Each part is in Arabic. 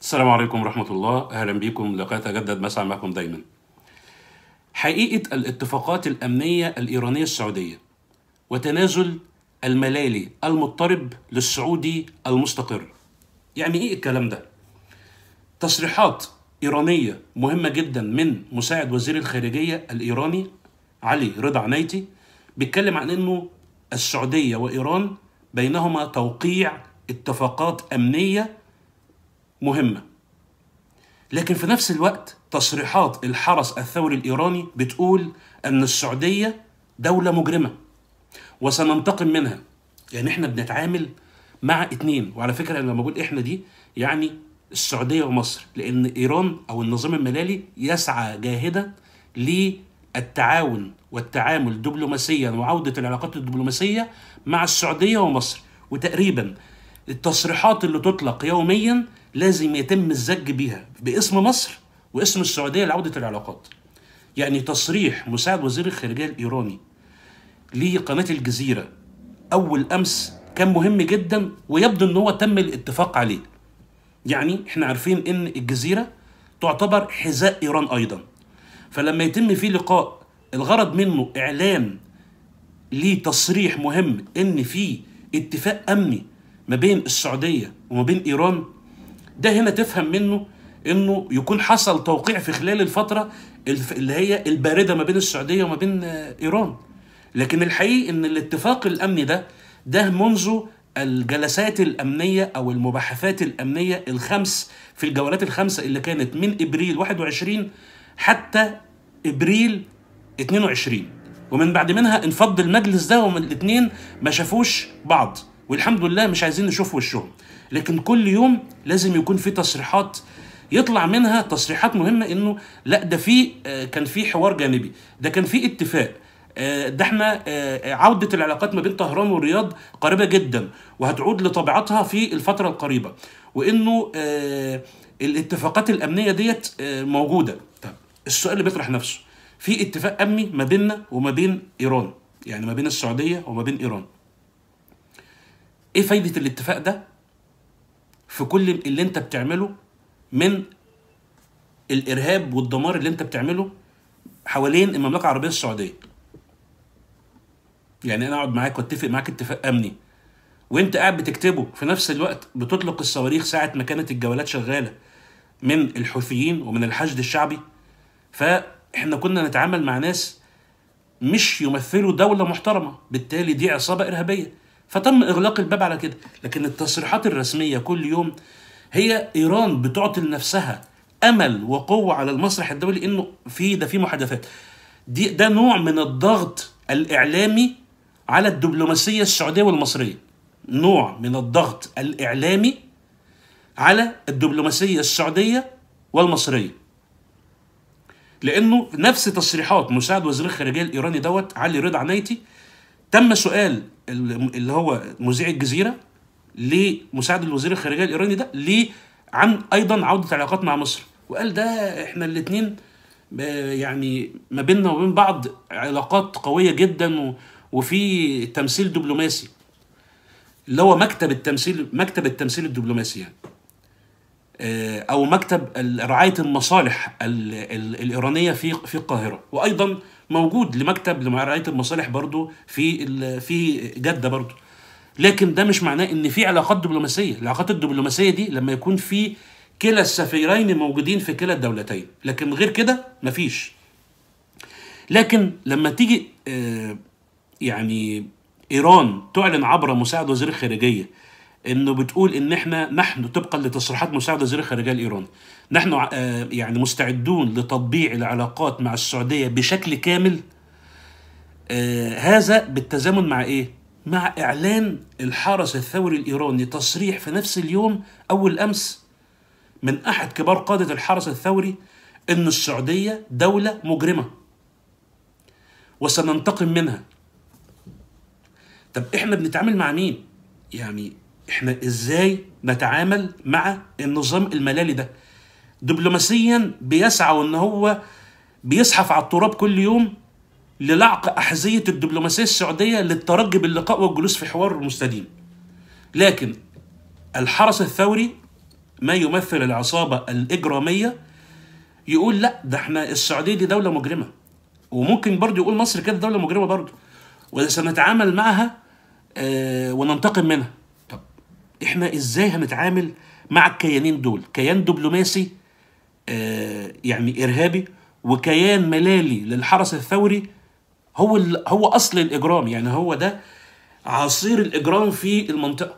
السلام عليكم ورحمة الله أهلا بكم لقاء تجدد مسعى معكم دايما حقيقة الاتفاقات الأمنية الإيرانية السعودية وتنازل الملالي المضطرب للسعودي المستقر يعني إيه الكلام ده؟ تصريحات إيرانية مهمة جدا من مساعد وزير الخارجية الإيراني علي رضا عنايتي بيتكلم عن إنه السعودية وإيران بينهما توقيع اتفاقات أمنية مهمة لكن في نفس الوقت تصريحات الحرس الثوري الإيراني بتقول أن السعودية دولة مجرمة وسننتقم منها يعني احنا بنتعامل مع اتنين وعلى فكرة أنا لما بقول احنا دي يعني السعودية ومصر لأن إيران أو النظام الملالي يسعى جاهدا للتعاون والتعامل دبلوماسيا وعودة العلاقات الدبلوماسية مع السعودية ومصر وتقريبا التصريحات اللي تطلق يوميا لازم يتم الزج بيها باسم مصر واسم السعوديه لعوده العلاقات. يعني تصريح مساعد وزير الخارجيه الايراني لقناه الجزيره اول امس كان مهم جدا ويبدو ان هو تم الاتفاق عليه. يعني احنا عارفين ان الجزيره تعتبر حذاء ايران ايضا. فلما يتم فيه لقاء الغرض منه اعلان لتصريح مهم ان في اتفاق امني ما بين السعوديه وما بين ايران ده هنا تفهم منه انه يكون حصل توقيع في خلال الفتره اللي هي البارده ما بين السعوديه وما بين آه، ايران لكن الحقيقي ان الاتفاق الامني ده ده منذ الجلسات الامنيه او المباحثات الامنيه الخمس في الجولات الخمسه اللي كانت من ابريل 21 حتى ابريل 22 ومن بعد منها انفض المجلس ده ومن الاثنين ما شافوش بعض والحمد لله مش عايزين نشوف وشهم لكن كل يوم لازم يكون في تصريحات يطلع منها تصريحات مهمه انه لا ده في آه، كان في حوار جانبي ده كان في اتفاق آه، ده احنا آه، عودة العلاقات ما بين طهران والرياض قريبة جدا وهتعود لطبيعتها في الفترة القريبة وانه الاتفاقات الامنية ديت موجودة طب السؤال اللي بيطرح نفسه في اتفاق امني ما بيننا وما بين ايران يعني ما بين السعودية وما بين ايران ايه فايدة الاتفاق ده في كل اللي انت بتعمله من الارهاب والدمار اللي انت بتعمله حوالين المملكه العربيه السعوديه يعني انا اقعد معاك واتفق معاك اتفاق امني وانت قاعد بتكتبه في نفس الوقت بتطلق الصواريخ ساعه ما كانت الجولات شغاله من الحوثيين ومن الحشد الشعبي فاحنا كنا نتعامل مع ناس مش يمثلوا دوله محترمه بالتالي دي عصابه ارهابيه فتم اغلاق الباب على كده لكن التصريحات الرسميه كل يوم هي ايران بتعطي لنفسها امل وقوه على المسرح الدولي انه في ده في محادثات دي ده نوع من الضغط الاعلامي على الدبلوماسيه السعوديه والمصريه نوع من الضغط الاعلامي على الدبلوماسيه السعوديه والمصريه لانه نفس تصريحات مساعد وزير الخارجيه الايراني دوت علي رضا عنايتي تم سؤال اللي هو مذيع الجزيره لمساعد الوزير الخارجيه الايراني ده ليه عن ايضا عوده العلاقات مع مصر وقال ده احنا الاثنين آه، يعني ما بيننا وبين بعض علاقات قويه جدا وفي تمثيل دبلوماسي اللي هو مكتب التمثيل مكتب التمثيل الدبلوماسي يعني آه، او مكتب رعايه المصالح الايرانيه في في القاهره وايضا موجود لمكتب لمراعيه المصالح برضو في في جده برضو لكن ده مش معناه ان في علاقات دبلوماسيه العلاقات الدبلوماسيه دي لما يكون في كلا السفيرين موجودين في كلا الدولتين لكن غير كده مفيش لكن لما تيجي آه، يعني ايران تعلن عبر مساعد وزير الخارجيه انه بتقول ان احنا نحن طبقا لتصريحات مساعد وزير الخارجيه الايراني نحن آه، يعني مستعدون لتطبيع العلاقات مع السعوديه بشكل كامل آه، هذا بالتزامن مع ايه مع اعلان الحرس الثوري الايراني تصريح في نفس اليوم اول امس من احد كبار قاده الحرس الثوري ان السعوديه دوله مجرمه وسننتقم منها طب احنا بنتعامل مع مين يعني احنا ازاي نتعامل مع النظام الملالي ده دبلوماسيا بيسعى ان هو بيزحف على التراب كل يوم للعق احذيه الدبلوماسيه السعوديه للترجي باللقاء والجلوس في حوار مستديم لكن الحرس الثوري ما يمثل العصابه الاجراميه يقول لا ده احنا السعوديه دي دوله مجرمه وممكن برضه يقول مصر كده دوله مجرمه برضه وسنتعامل معها آه، وننتقم منها احنا ازاي هنتعامل مع الكيانين دول كيان دبلوماسي آه، يعني ارهابي وكيان ملالي للحرس الثوري هو هو اصل الاجرام يعني هو ده عصير الاجرام في المنطقه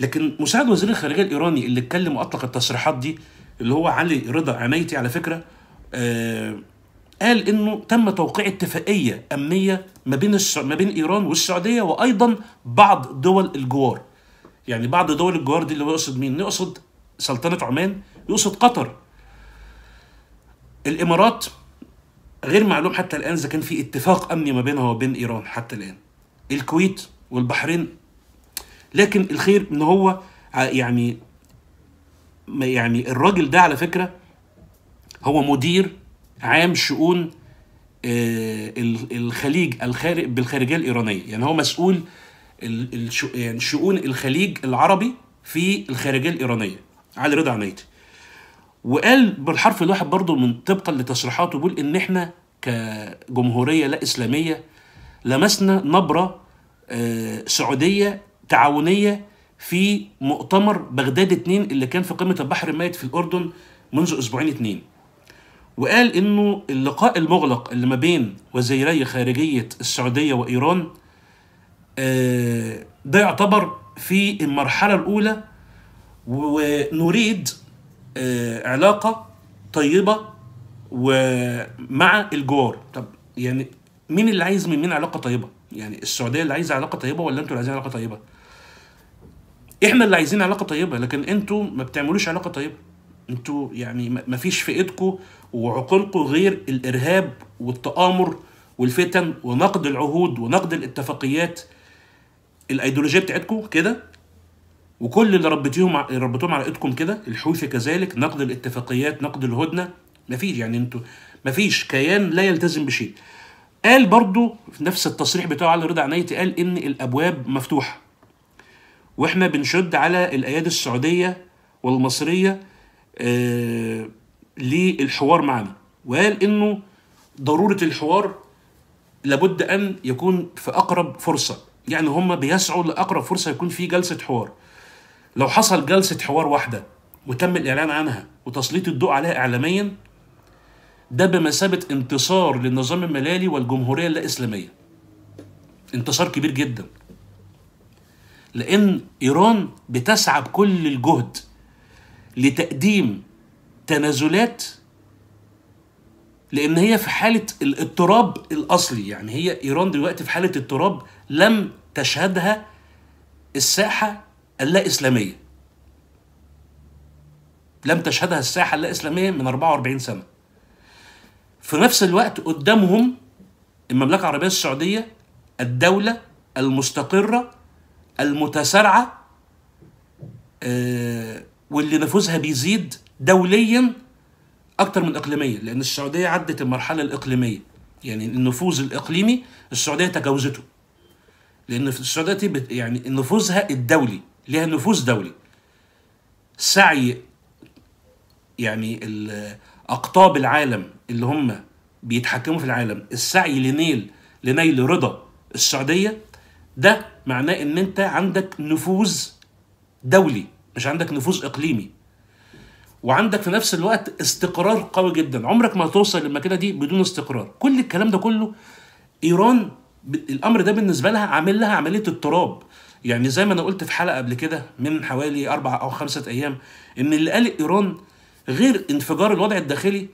لكن مساعد وزير الخارجيه الايراني اللي اتكلم واطلق التصريحات دي اللي هو علي رضا عميتي على فكره آه، قال انه تم توقيع اتفاقيه امنيه ما بين الس... ما بين ايران والسعوديه وايضا بعض دول الجوار يعني بعض دول الجوار دي اللي هو يقصد مين؟ يقصد سلطنة عمان يقصد قطر الإمارات غير معلوم حتى الآن إذا كان في اتفاق أمني ما بينها وبين إيران حتى الآن الكويت والبحرين لكن الخير إن هو يعني يعني الراجل ده على فكرة هو مدير عام شؤون آه، الخليج الخارج بالخارجية الإيرانية يعني هو مسؤول يعني شؤون الخليج العربي في الخارجيه الايرانيه علي رضا عنايتي وقال بالحرف الواحد برضه من طبقا لتصريحاته بيقول ان احنا كجمهوريه لا اسلاميه لمسنا نبره آه، سعوديه تعاونيه في مؤتمر بغداد 2 اللي كان في قمه البحر الميت في الاردن منذ اسبوعين اتنين وقال انه اللقاء المغلق اللي ما بين وزيري خارجيه السعوديه وايران آه، ده يعتبر في المرحله الاولى ونريد آه، علاقه طيبه ومع الجوار طب يعني مين اللي عايز من مين علاقه طيبه يعني السعوديه اللي عايزه علاقه طيبه ولا انتوا اللي عايزين علاقه طيبه احنا اللي عايزين علاقه طيبه لكن انتوا ما بتعملوش علاقه طيبه انتوا يعني ما فيش في ايدكم وعقولكم غير الارهاب والتآمر والفتن ونقد العهود ونقد الاتفاقيات الايديولوجيه بتاعتكم كده وكل اللي ربيتيهم ربطوهم على ايدكم كده الحوثي كذلك نقد الاتفاقيات نقد الهدنه مفيش يعني انتوا مفيش كيان لا يلتزم بشيء قال برضو في نفس التصريح بتاعه علي رضا عنايتي قال ان الابواب مفتوحه واحنا بنشد على الايادي السعوديه والمصريه آه للحوار معنا وقال انه ضروره الحوار لابد ان يكون في اقرب فرصه يعني هم بيسعوا لاقرب فرصه يكون في جلسه حوار لو حصل جلسه حوار واحده وتم الاعلان عنها وتسليط الضوء عليها اعلاميا ده بمثابه انتصار للنظام الملالي والجمهوريه الاسلاميه انتصار كبير جدا لان ايران بتسعى بكل الجهد لتقديم تنازلات لان هي في حاله الاضطراب الاصلي يعني هي ايران دلوقتي في حاله اضطراب لم تشهدها الساحة اللا إسلامية لم تشهدها الساحة اللا إسلامية من 44 سنة في نفس الوقت قدامهم المملكة العربية السعودية الدولة المستقرة المتسارعة آه، واللي نفوذها بيزيد دوليا أكتر من إقليميا لأن السعودية عدت المرحلة الإقليمية يعني النفوذ الإقليمي السعودية تجاوزته لان في السعوديه بت... يعني نفوذها الدولي ليها نفوذ دولي سعي يعني اقطاب العالم اللي هم بيتحكموا في العالم السعي لنيل لنيل رضا السعوديه ده معناه ان انت عندك نفوذ دولي مش عندك نفوذ اقليمي وعندك في نفس الوقت استقرار قوي جدا عمرك ما هتوصل للمكانه دي بدون استقرار كل الكلام ده كله ايران الامر ده بالنسبه لها عامل لها عمليه اضطراب يعني زي ما انا قلت في حلقه قبل كده من حوالي اربع او خمسه ايام ان اللي قال ايران غير انفجار الوضع الداخلي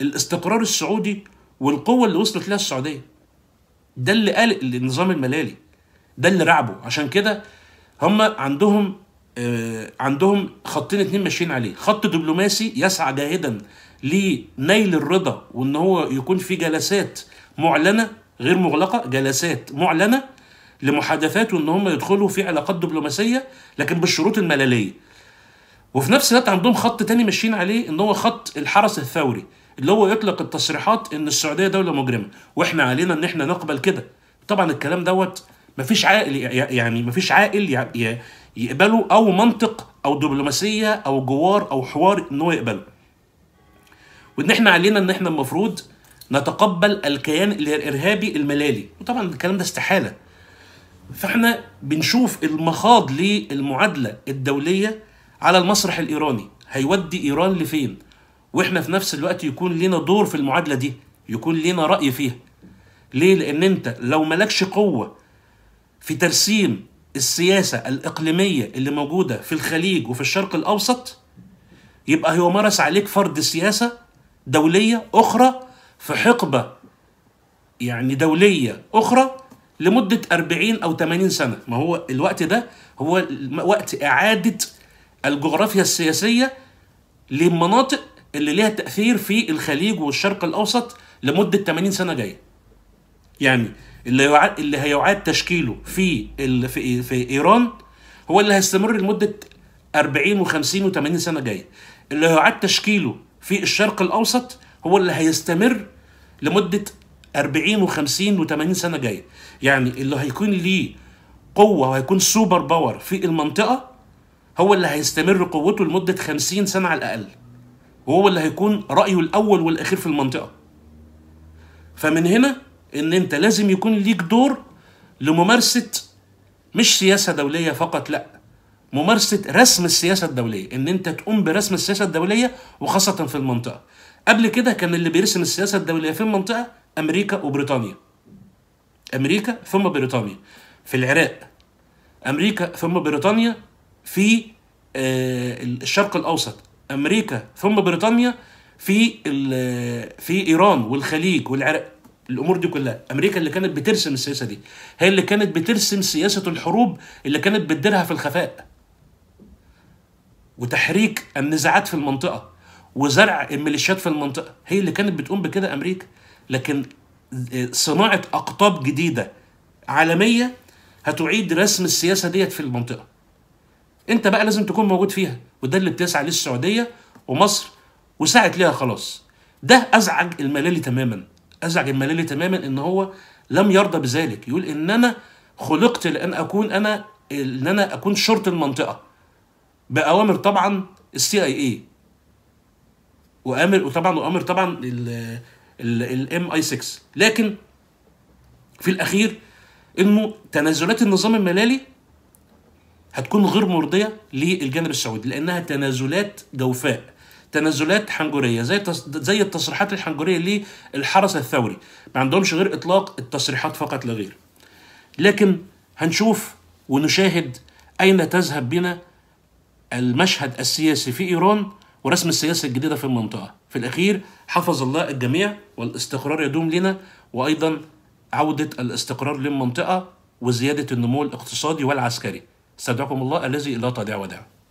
الاستقرار السعودي والقوه اللي وصلت لها السعوديه ده اللي قال النظام الملالي ده اللي رعبه عشان كده هم عندهم آه عندهم خطين اتنين ماشيين عليه خط دبلوماسي يسعى جاهدا لنيل الرضا وان هو يكون في جلسات معلنه غير مغلقه جلسات معلنه لمحادثات وان هم يدخلوا في علاقات دبلوماسيه لكن بالشروط الملليه وفي نفس الوقت عندهم خط تاني ماشيين عليه ان هو خط الحرس الثوري اللي هو يطلق التصريحات ان السعوديه دوله مجرمه واحنا علينا ان احنا نقبل كده طبعا الكلام دوت مفيش عاقل يعني مفيش عاقل يقبله او منطق او دبلوماسيه او جوار او حوار ان هو يقبله وان احنا علينا ان احنا المفروض نتقبل الكيان الارهابي الملالي وطبعا الكلام ده استحاله فاحنا بنشوف المخاض للمعادله الدوليه على المسرح الايراني هيودي ايران لفين واحنا في نفس الوقت يكون لنا دور في المعادله دي يكون لنا راي فيها ليه لان انت لو مالكش قوه في ترسيم السياسه الاقليميه اللي موجوده في الخليج وفي الشرق الاوسط يبقى هيمارس عليك فرض سياسه دوليه اخرى في حقبة يعني دولية أخرى لمدة 40 أو 80 سنة ما هو الوقت ده هو وقت إعادة الجغرافيا السياسية للمناطق اللي ليها تأثير في الخليج والشرق الأوسط لمدة 80 سنة جاية يعني اللي يعاد اللي هيعاد تشكيله في ال... في في ايران هو اللي هيستمر لمده 40 و50 و80 سنه جايه اللي هيعاد تشكيله في الشرق الاوسط هو اللي هيستمر لمده 40 و50 و80 سنه جايه يعني اللي هيكون ليه قوه وهيكون سوبر باور في المنطقه هو اللي هيستمر قوته لمده 50 سنه على الاقل وهو اللي هيكون رايه الاول والاخير في المنطقه فمن هنا ان انت لازم يكون ليك دور لممارسه مش سياسه دوليه فقط لا ممارسه رسم السياسه الدوليه ان انت تقوم برسم السياسه الدوليه وخاصه في المنطقه قبل كده كان اللي بيرسم السياسه الدوليه في المنطقه امريكا وبريطانيا امريكا ثم بريطانيا في العراق امريكا ثم بريطانيا في آه، الشرق الاوسط امريكا ثم بريطانيا في آه، في ايران والخليج والعراق الامور دي كلها امريكا اللي كانت بترسم السياسه دي هي اللي كانت بترسم سياسه الحروب اللي كانت بتديرها في الخفاء وتحريك النزاعات في المنطقه وزرع الميليشيات في المنطقه هي اللي كانت بتقوم بكده امريكا لكن آه، صناعه اقطاب جديده عالميه هتعيد رسم السياسه ديت في المنطقه انت بقى لازم تكون موجود فيها وده اللي بتسعى ليه السعوديه ومصر وسعت ليها خلاص ده ازعج الملالي تماما ازعج الملالي تماما ان هو لم يرضى بذلك يقول ان انا خلقت لان اكون انا ان انا اكون شرط المنطقه باوامر طبعا السي اي اي وامر وطبعا وامر طبعا الام اي 6 لكن في الاخير انه تنازلات النظام الملالي هتكون غير مرضيه للجانب السعودي لانها تنازلات جوفاء تنازلات حنجوريه زي زي التصريحات الحنجوريه للحرس الثوري ما عندهمش غير اطلاق التصريحات فقط لا غير لكن هنشوف ونشاهد اين تذهب بنا المشهد السياسي في ايران ورسم السياسه الجديده في المنطقه. في الاخير حفظ الله الجميع والاستقرار يدوم لنا وايضا عوده الاستقرار للمنطقه وزياده النمو الاقتصادي والعسكري. استودعكم الله الذي لا تضيع ودائعه.